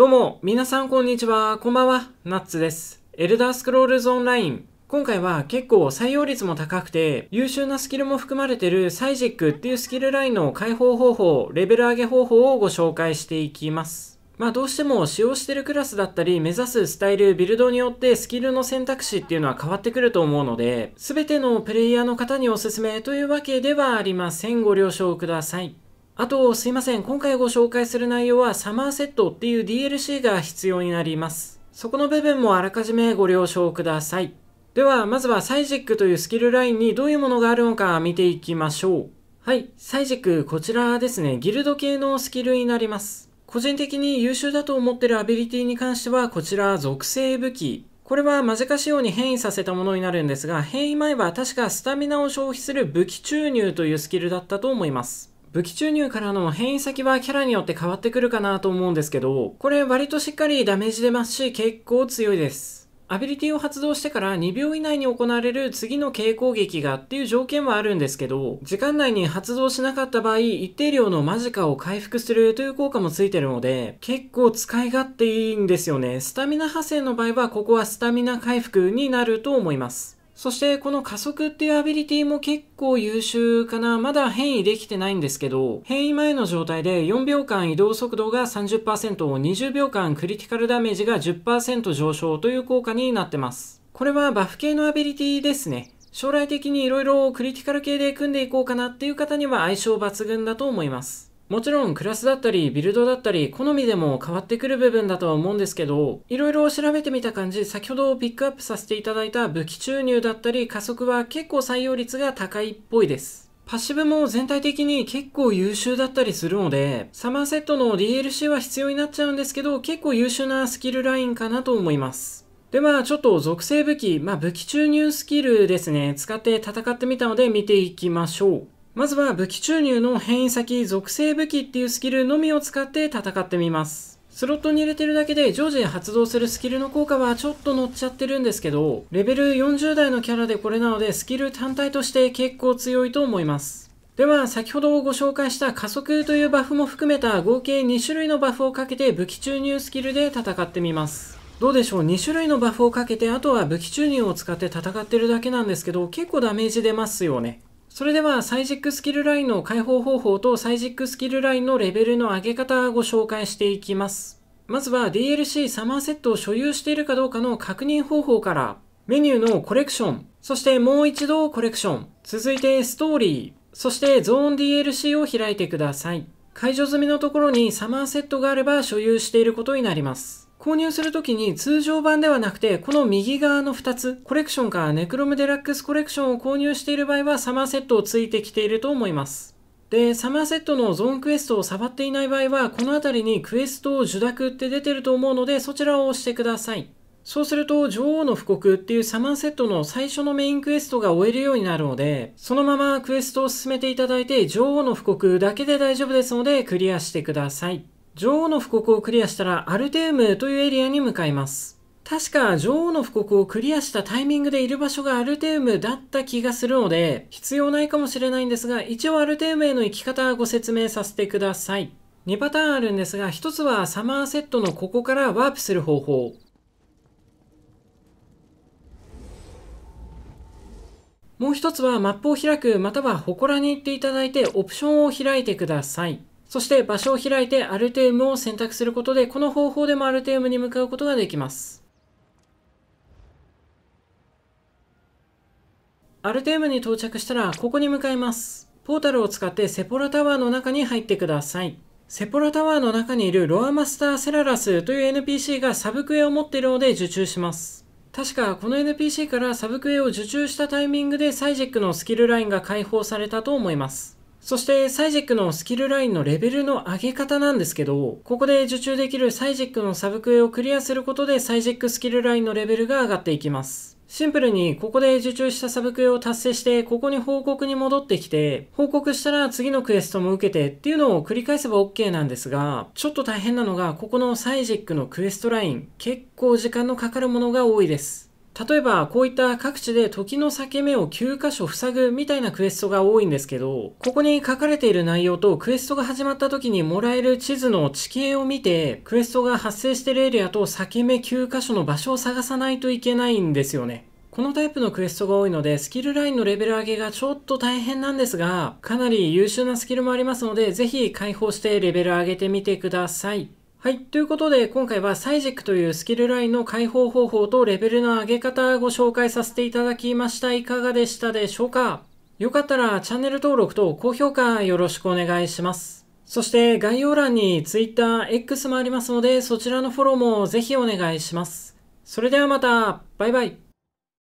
どうも、皆さんこんにちは。こんばんは。ナッツです。エルダースクロールズオンライン。今回は結構採用率も高くて優秀なスキルも含まれてるサイジックっていうスキルラインの解放方法、レベル上げ方法をご紹介していきます。まあどうしても使用してるクラスだったり目指すスタイル、ビルドによってスキルの選択肢っていうのは変わってくると思うので全てのプレイヤーの方におすすめというわけではありません。ご了承ください。あと、すいません。今回ご紹介する内容は、サマーセットっていう DLC が必要になります。そこの部分もあらかじめご了承ください。では、まずはサイジックというスキルラインにどういうものがあるのか見ていきましょう。はい、サイジック、こちらですね、ギルド系のスキルになります。個人的に優秀だと思ってるアビリティに関しては、こちら、属性武器。これはマジカ仕様に変異させたものになるんですが、変異前は確かスタミナを消費する武器注入というスキルだったと思います。武器注入からの変異先はキャラによって変わってくるかなと思うんですけど、これ割としっかりダメージ出ますし結構強いです。アビリティを発動してから2秒以内に行われる次の軽攻撃がっていう条件はあるんですけど、時間内に発動しなかった場合、一定量のマジカを回復するという効果もついてるので、結構使い勝手いいんですよね。スタミナ派生の場合は、ここはスタミナ回復になると思います。そしてこの加速っていうアビリティも結構優秀かな。まだ変異できてないんですけど、変異前の状態で4秒間移動速度が30%、20秒間クリティカルダメージが10%上昇という効果になってます。これはバフ系のアビリティですね。将来的に色々クリティカル系で組んでいこうかなっていう方には相性抜群だと思います。もちろんクラスだったりビルドだったり好みでも変わってくる部分だとは思うんですけどいろいろ調べてみた感じ先ほどピックアップさせていただいた武器注入だったり加速は結構採用率が高いっぽいですパッシブも全体的に結構優秀だったりするので、サマーセットの DLC は必要になっちゃうんですけど、結構優秀なスキルラインかなと思います。で、まあちょっと属性武器、まあ武器注入スキルですね、使って戦ってみたので見ていきましょう。まずは武器注入の変異先属性武器っていうスキルのみを使って戦ってみます。スロットに入れてるだけで常時発動するスキルの効果はちょっと乗っちゃってるんですけど、レベル40代のキャラでこれなのでスキル単体として結構強いと思います。では先ほどご紹介した加速というバフも含めた合計2種類のバフをかけて武器注入スキルで戦ってみます。どうでしょう2種類のバフをかけてあとは武器注入を使って戦ってるだけなんですけど結構ダメージ出ますよね。それではサイジックスキルラインの解放方法とサイジックスキルラインのレベルの上げ方をご紹介していきます。まずは DLC サマーセットを所有しているかどうかの確認方法からメニューのコレクション、そしてもう一度コレクション、続いてストーリー、そしてゾーン DLC を開いてください。解除済みのところにサマーセットがあれば所有していることになります。購入するときに通常版ではなくて、この右側の2つ、コレクションかネクロムデラックスコレクションを購入している場合はサマーセットをついてきていると思います。で、サマーセットのゾーンクエストを触っていない場合は、この辺りにクエストを受諾って出てると思うので、そちらを押してください。そうすると、女王の布告っていうサマーセットの最初のメインクエストが終えるようになるので、そのままクエストを進めていただいて、女王の布告だけで大丈夫ですので、クリアしてください。女王の布告をクリアしたらアルテームというエリアに向かいます。確か女王の布告をクリアしたタイミングでいる場所がアルテウムだった気がするので、必要ないかもしれないんですが、一応アルテウムへの行き方ご説明させてください。2パターンあるんですが、1つはサマーセットのここからワープする方法。もう1つはマップを開く、または祠に行っていただいてオプションを開いてください。そして場所を開いてアルテウムを選択することで、この方法でもアルテウムに向かうことができます。アルテウムに到着したら、ここに向かいます。ポータルを使ってセポラタワーの中に入ってください。セポラタワーの中にいるロアマスターセララスという NPC がサブクエを持っているので受注します。確かこの NPC からサブクエを受注したタイミングでサイジェックのスキルラインが解放されたと思います。そしてサイジェックのスキルラインのレベルの上げ方なんですけど、ここで受注できるサイジェックのサブクエをクリアすることでサイジェックスキルラインのレベルが上がっていきます。シンプルにここで受注したサブクエを達成して、ここに報告に戻ってきて、報告したら次のクエストも受けてっていうのを繰り返せば OK なんですが、ちょっと大変なのが、ここのサイジェックのクエストライン、結構時間のかかるものが多いです。例えばこういった各地で時の裂け目を9箇所塞ぐみたいなクエストが多いんですけど、ここに書かれている内容とクエストが始まった時にもらえる地図の地形を見て、クエストが発生しているエリアと裂け目9箇所の場所を探さないといけないんですよね。このタイプのクエストが多いので、スキルラインのレベル上げがちょっと大変なんですが、かなり優秀なスキルもありますので、ぜひ解放してレベル上げてみてください。はい。ということで、今回はサイジックというスキルラインの解放方法とレベルの上げ方をご紹介させていただきました。いかがでしたでしょうかよかったらチャンネル登録と高評価よろしくお願いします。そして概要欄に Twitter、X もありますので、そちらのフォローもぜひお願いします。それではまた、バイバイ。